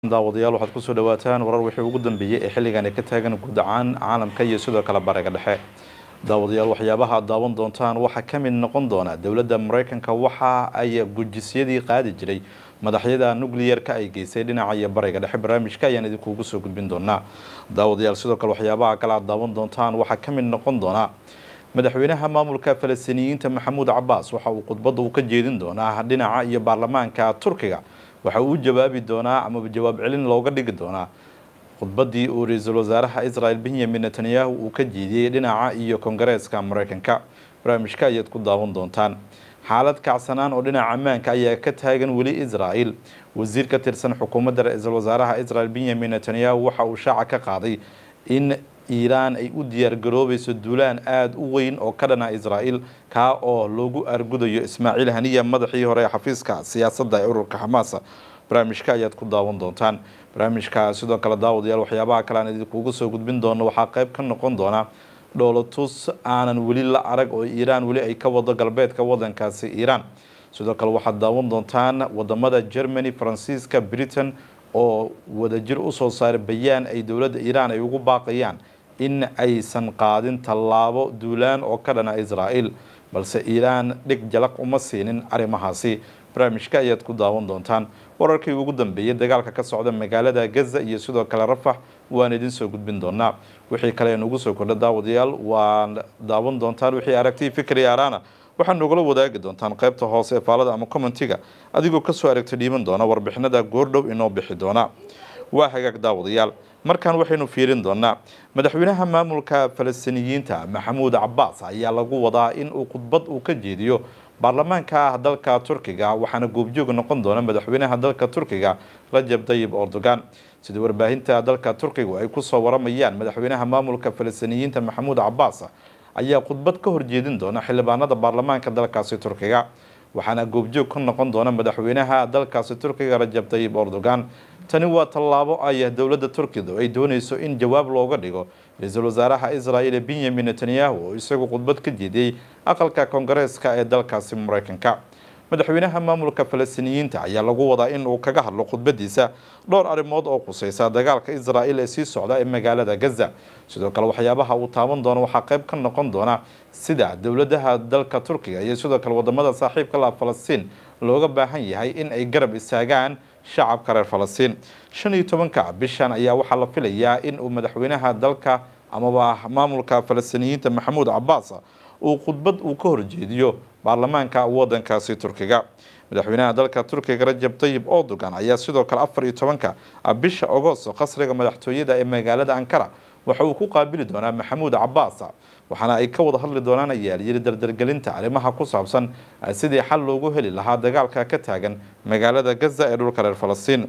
daawadayaal waxaad kusoo dhawaataan warar wixii ugu dambeeyey ee xilligani ka taagan guud caalamka iyo sidoo kale bariga dhexe daawadayaal waxyaabaha aad daawan doontaan waxaa ka mid noqon doonaa dowladda maraykanka waxa ay gujisyadii qaadi jiray madaxyada nucliyarka ay geysay dhinaca iyo bariga dhexe barnaamijka ayaan idinkuugu soo gudbin doonaa daawadayaal sidoo kale waxyaabaha kale aad daawan doontaan waxaa ka mid noqon doonaa madaxweynaha maamulka falastiiniyiinta maxamuud cabaas waxa uu khudbadda u ka jeedin doonaa dhinaca iyo baarlamaanka turkiga waxa uu jawaabi doonaa amaba jawaab celin looga dhigi doonaa khudbadii uu ra-iisul wasaaraha israel benyamin netanyahu uu ka jeediyey dhinaca iyo kongareeska maraykanka barnaamijka ayaad ku daawan doontaan xaalad kacsanaan oo dhinaca ammaanka ayaa ka taagan weli israel wasiir ka tirsan xukuumadda ra-iisul wasaaraha israel benyamin netanyahu waxa uu shaaca ka qaaday in iiraan ay u diyaargaroobayso duulaan aada u weyn oo ka dhana israa'iil kaa oo loogu argudayo ismaaciil haniya madaxii hore ee xafiiska siyaasadda ee ururka xamaasa barnaamijka ayaad ku daawan doontaan barnaamijka sidoo kale daawadayaal waxyaabaha kale aan idinkugu soo gudbin doono waxaa qayb ka noqon doona dhoolotus aanan weli la arag oo iiraan weli ay ka wado galbeedka wadankaasi iiraan sidoo kale waxaad daawan doontaan wadamada germany faransiiska britain oo wadajir usoo saaray bayaan ay dowladda iiraan ay ugu baaqayaan in aysan qaadin tallaabo duulaan oo ka dhana israa'iil balse iiraan dhig jalaq uma siinin arrimahaasi barnaamijka ayaad ku daawan doontaan wararkii ugu dambeeyey dagaalka ka socda magaalada gaza iyo sidoo kale rafax waan idin soo gudbin doonaa wixii kale nugu soo kordha daawadayaal waan daawan doontaan wixii aragtii fikri araana waxaad nogula wadaagi doontaan qaybta hoose ee faalada ama commentiga adigoo kasoo aragta dhiiban doona warbixinada goordhow inoo bixi doona waa hagaag daawadayaal markan waxaynu fiirin doonaa madaxweynaha maamulka falastiiniyiinta maxamuud cabaas ayaa lagu wadaa in uu khudbad uu ka jeediyo baarlamaanka dalka turkiga waxaana goobjoog noqon doona madaxweynaha dalka turkiga rajab tayib ordogan sida warbaahinta dalka turkigu ay kusoo waramayaan madaxweynaha maamulka falastiniyiinta maxamuud cabaas ayaa khudbad ka horjeedin doona xildhibaanada baarlamaanka dalkaasi turkiga waxaana goobjoog ka noqon doona madaxweynaha dalkaasi turkiga rajab tayib ordogan tani waa tallaabo ayah dowladda turkidu ay doonayso in jawaab looga dhigo ra-iisul wasaaraha israa'il benyamin netanyahu oo isagu khudbad ka jeediyey aqalka koongareeska ee dalkaasi maraykanka madaxweynaha maamulka falastiiniyiinta ayaa lagu wadaa in uu kaga hadlo khudbadiisa dhowr arrimood oo quseysa dagaalka israa'il ee sii socda ee magaalada gaza sidoo kale waxyaabaha uu taaban doono waxaa qayb ka noqon doona sida dowladaha dalka turkiga iyo sidoo kale wadamada saaxiibka laha falastiin looga baahan yahay in ay garab istaagaan shacabka reer falastiin shan iyo tobanka bishan ayaa waxaa la filayaa in uu madaxweynaha dalka amaba maamulka falastiiniyiinta maxamuud cabaas uu khudbad uu ka horjeediyo baarlamaanka wadankaasi turkiga madaxweynaha dalka turkiga rajab tayib erdogan ayaa sidoo kale afar iyo tobanka bisha agoosto qasriga madaxtooyada ee magaalada ankara waxa uu ku qaabili doonaa maxamuud cabaasa waxaana ay ka wada hadli doonaan ayaalyiri dardargelinta arrimaha ku saabsan sidii xal loogu heli lahaa dagaalka ka taagan magaalada gaza ee dhulka reer falastiin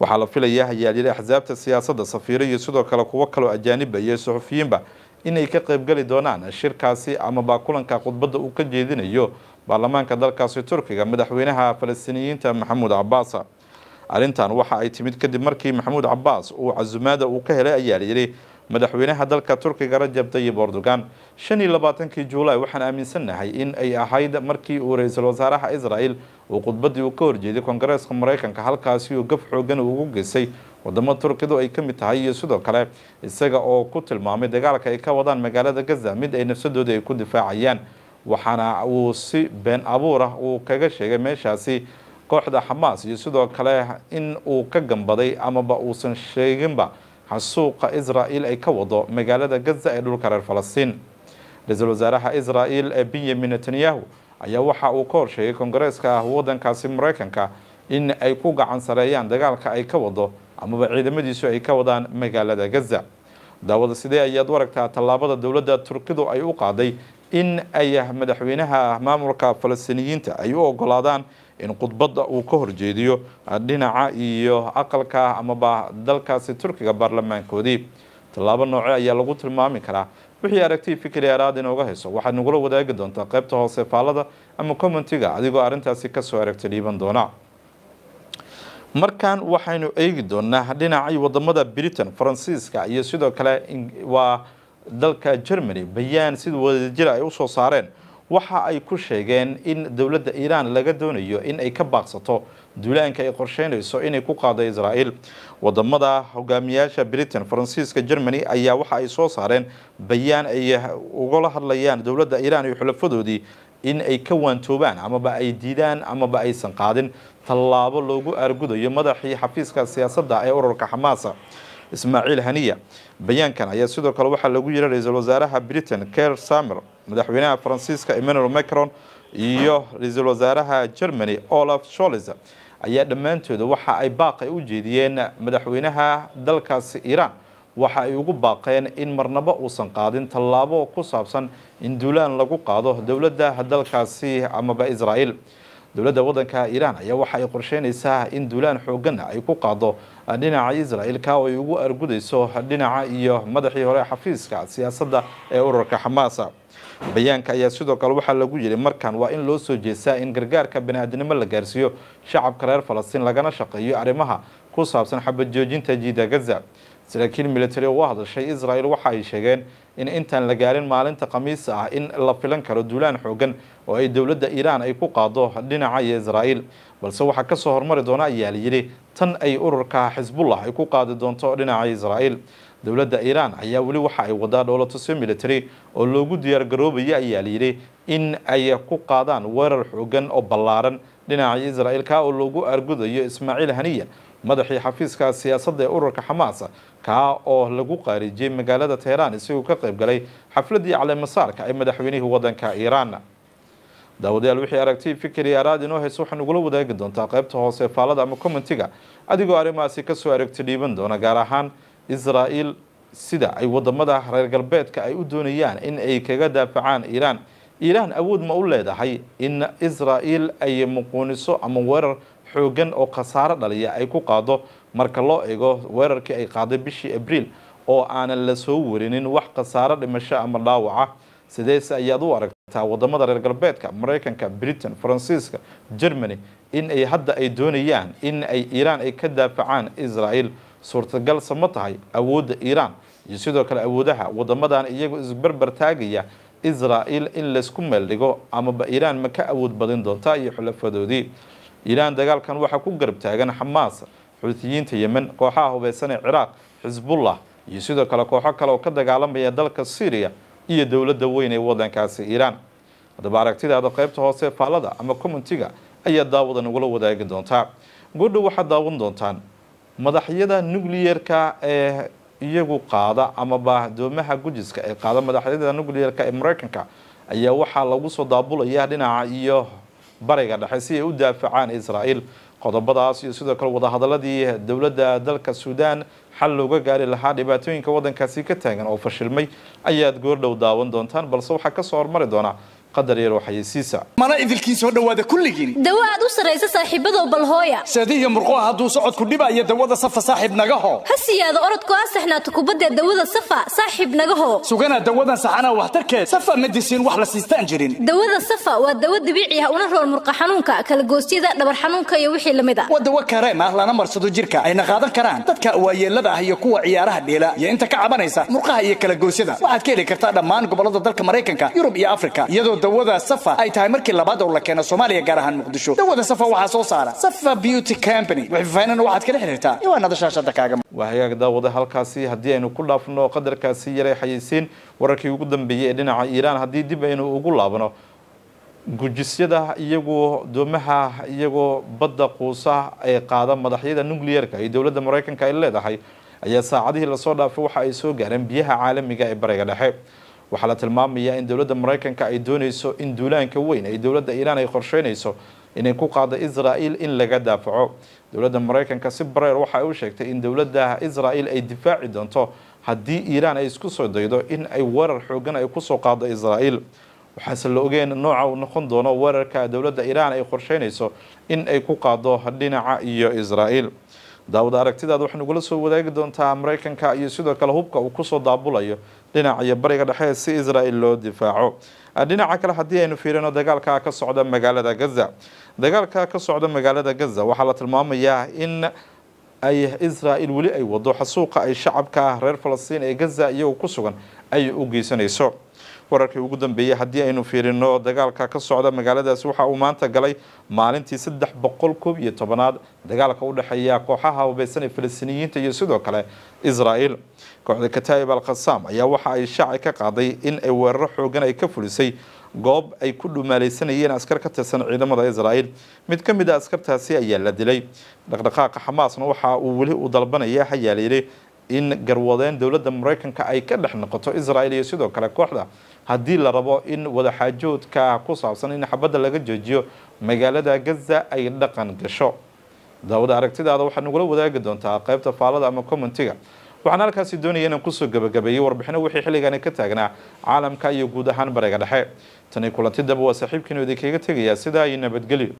waxaa la filayaa yiri axsaabta siyaasadda safiiro iyo sidoo kale kuwo kaloo ajaanibba iyo suxufiyiinba inay ka qaybgeli doonaan shirkaasi amaba kulanka khudbadda uu ka jeedinayo baarlamaanka dalkaasi turkiga madaxweynaha falastiiniyiinta maxamuud cabaasa arintan waxa ay timid kadib markii maxamuud cabaas uu casumaada uu ka helay ayaa layidhi madaxweynaha dalka turkiga rajab tayib erdogan shan iyo labaatankii juulaay waxaan aaminsannahay in ay ahayd markii uu ra-iisul wasaaraha israel uu khudbaddii uu ka horjeeday kongareeska maraykanka halkaasi uu gaf xoogan ugu gesay wadamo turkidu ay ka mid tahay iyo sidoo kale isaga oo ku tilmaamay dagaalka ay ka wadaan magaalada gaza mid ay nafsadooda ay ku difaacayaan waxaana uu si been abuur ah uu kaga sheegay meeshaasi kooxda xamaas iyo sidoo kale in uu ka gambaday amaba uusan sheeginba xasuuqa israa'il ay ka wado magaalada gaza ee dhulka reer falastiin ra-iisul wasaaraha israa'il ee benyamin netanyahu ayaa waxa uu ka horsheegay kongareeska ah waddankaasi maraykanka in ay ku gacan sareeyaan dagaalka ay ka wado amaba ciidamadiisu ay ka wadaan magaalada gaza daawada sidee ayaad u aragtaa tallaabada dowladda turkidu ay u qaaday in ay madaxweynaha maamulka falastiiniyiinta ay u ogolaadaan in khudbada uu ka horjeediyo dhinaca iyo aqalka amaba dalkaasi turkiga baarlamaankoodii tallaabo nooce ayaa lagu tilmaami karaa wixii aragtii fikri araad inooga hayso waxaad nagula wadaagi doontaa qeybta hoose faallada ama commentiga adigoo arrintaasi kasoo aragta dhiiban doona markaan waxaynu eegi doonaa dhinacii wadamada britain faransiiska iyo sidoo kale waa dalka germany bayaan sida wadajir ay usoo saareen waxa ay ku sheegeen in dowladda iiraan laga doonayo in ay ka baaqsato duulaanka ay qorsheynayso inay ku qaado israa'iil wadamada hogaamiyaasha britain faransiiska germany ayaa waxa ay soo saareen bayaan ay ugala hadlayaan dowladda iiraan iyo xulafadoodii in ay ka waantoobaan amaba ay diidaan amaba aysan qaadin tallaabo loogu aargudayo madaxii xafiiska siyaasadda ee ururka xamaasa ismaaciil haniya bayaankan ayaa sidoo kale waxaa lagu yihi ra-iisul wasaaraha britain ker samer madaxweynaha faransiiska emmanuel macron iyo ra-iisul wasaaraha germany olaf sholis ayaa dhammaantooda waxa ay baaqay u jeediyeen madaxweynaha dalkaasi iiraan waxa ay ugu baaqeen in marnabo uusan qaadin tallaabo ku saabsan in duulaan lagu qaado dowladda dalkaasi amaba israa'iil dowladda waddanka iiraan ayaa waxa ay qorsheynaysaa in duulaan xooggan ay ku qaado dhinaca israa'iil ka oo ay ugu argudayso dhinaca iyo madaxii hore xafiiska siyaasadda ee ururka xamaasa bayaanka ayaa sidoo kale waxaa lagu yidhi markan waa in loo soo jeestaa in gargaarka bani-aadinimo la gaarsiiyo shacabka reer falastiin lagana shaqeeyo arrimaha ku saabsan xabad joojinta jiida gaza saraakiil militari oo hadashay israel waxa ay sheegeen in intaan la gaarin maalinta khamiis ah in la filan karo duulaan xoogan oo ay dowladda iiraan ay ku qaado dhinaca iyo israel balse waxaa kasoo hormari doona ayaa la yidhi tan ay ururka xisbullah ay ku qaadi doonto dhinaca israel dowladda iiraan ayaa weli waxa ay wadaa dhowlo tusyo military oo loogu diyaar diyaargaroobaya ayaa layidhi in ay ku qaadaan weerar xoogan oo ballaaran dhinaca israa'eelka oo loogu argudayo ismaaciil haniya madaxii xafiiska siyaasadda ee ururka xamaas kaa oo lagu qaarijiyey magaalada teheraan isagoo ka qayb galay xafladii caleemasaarka ee madaxweynihii waddanka iiraan daawadayaal wixii aragti fikri araad inoo hayso waxaan ugula wadaagi doontaa qaybta hoose faallada ama kommentiga adigoo arrimahaasi kasoo soo dhiiban doona gaar ahaan israa'iil sida ay wadamada reer galbeedka ay u doonayaan in ay kaga daafacaan iiraan iiraan awood ma u leedahay in israa'iil ay muquuniso ama weerar xooggan oo khasaaro dhaliya ay ku qaado marka loo eego weerarkii ay qaaday bishii abriil oo aanan la soo warinin wax khasaaro dhimasho ama dhaawaca sideese ayaad u aragtaa wadamada reer galbeedka maraykanka britain faransiiska germany in ay hadda ay doonayaan in ay iiraan ay ka daafacaan israa'iil suurtagal sama tahay awoodda iiraan iyo sidoo kale awoodaha wadamadan iyagoo isberber taagaya israa'il in laysku meeldhigo amaba iiraan ma ka awood badin doontaa iyo xulafadoodii iiraan dagaalkan waxaa ku garab taagan xamaas xuutiyiinta yemen kooxaha hubeysan ee ciraaq xisbullah iyo sidoo kale kooxo kale oo ka dagaalamaya dalka syriya iyo dowladda weyn ee wadankaasi iiraan haddaba aragtidaada qeybta hoose faallada ama commentiga ayaa daawadan ugula wadaagi doontaa goodhow waxaad daawan doontaan madaxyada nucliyerka ee iyagu qaada amaba doomaha gujiska ee qaada madaxyada nucliyerka ee maraykanka ayaa waxaa lagu soo daabulayaa dhinaca iyo bariga dhexe si ay u daafacaan israa'iil qodobadaas iyo sidoo kale wadahadaladii dowladda dalka suudaan xal looga gaari lahaa dhibaatooyinka waddankaasi ka taagan oo fashilmay ayaad goordhow daawan doontaan balse waxaa ka soo hormari doona qadar yar oo xayeysiisa mana idilkiin soo dhawaada kulligiin dawo aad u sarraysa saaxiibadoo balhooya hooya murqoa hadduu socodku dhibaayo dawada safa saaxiib nagaho ha siyaado orodku aa saxnaato kubaddee dawada safa saaxiib nagahoo sugana dawadan saxanaa waxtarkeed safa ma wax la siistaan jirin dawada safa waa dawo dabiici ah una rool murqa xanuunka kalagoosyada dhabar xanuunka iyo wixii la mid a ah. waa dawo kareem ah lana marsado jirka ayna qaadan karaan dadka waayeellada ah iyo kuwa ciyaaraha dheela iyo inta ka cabanaysa murqaha iyo kalagoosyada waxaad ka heli kartaa dhammaan gobollada dalka maraykanka yurub iyo afrika iyadoo dawada safa ay tahay markii labaad oo la keeno soomaaliya gaar ahaan muqdisho dawada safa waxaa soo saara safa beauty company wixfaanana waxaad kala xiriirtaa iwaa nadashaashada kaaga wahayaaga daawada halkaasi haddii aynu ku dhaafno qadarkaasi yaray xayeysiin wararkii ugu dambeeyey ee dhinaca iiraan haddii dib aynu ugu laabno gujisyada iyagoo doomaha iyagoo badda quusa ee qaada madaxyada nucleer-ka iyo dowladda maraykanka ay leedahay ayaa saacadihii lasoo dhaafay waxa ay soo gaareen biyaha caalamiga ah ee bariga dhexe waxaa la tilmaamayaa in dowladda maraykanka ay dooneyso in duulaanka weyn ay dowladda iiraan ay qorsheynayso inay ku qaado israa'iil in laga daafaco dowladda maraykanka si bareer waxa ay u sheegtay in dowladda israa'iil ay difaaci doonto haddii iiraan ay isku soo daydo in ay weerar xoogan ay kusoo qaado israa'iil waxaase la ogeen nooca uu noqon doono weerarka dowladda iiraan ay qorsheynayso in ay ku qaado dhinaca iyo israa'iil daawad aragtidaad waxay nagula soo wadaagi doontaa maraykanka iyo sidoo kale hubka uu kusoo daabulayo dhinac iyo bariga dhexe si israa'il loo difaaco ah, dhinaca kale haddii aynu fiirino dagaalka ka socda magaalada gaza dagaalka ka socda magaalada gaza waxaa la tilmaamayaa in ay israa'il weli ay wado xasuuqa ay shacabka ah reer falastiin ee gaza iyagu ku sugan ay u geysanayso wararkii ugu dambeeyey haddii aynu fiirino dagaalka ka socda magaaladaasi waxa uu maanta galay maalintii saddex boqol koob iyo tobanaad dagaalka u dhexeeya kooxaha hubaysan ee falastiiniyiinta iyo sidoo kale israa'el kooxda kataa'ib al khasam ayaa waxa ay shaaci ka qaaday in ay weeraro xoogan ay ka fulisay goob ay ku dhumaalaysanayeen askar ka tirsan ciidamada israa'el mid ka mid a ah askartaasi ayaa la dilay dhaqdhaqaaqa xamaasna waxa uu weli u dalbanaya hayaa in garwadeen dowladda maraykanka ay ka dhex noqoto israa'el iyo sidoo kale kooxda haddii la rabo in wadaxaajoodka ku saabsan in xabadda laga joojiyo magaalada gaza ay dhaqan gasho daawada aragtidaada waxaa nagula wadaagi doontaa qeybta faalada ama commentiga waxaan halkaasi doonaya inaan kusoo gabagabeeyey warbixino wixii xilligani ka taagnaa caalamka iyo guud ahaan bariga dhexe tani kulanti daba waa saaxiibkiinu idinkaga tegayaa sidaa iyo nabadgelyo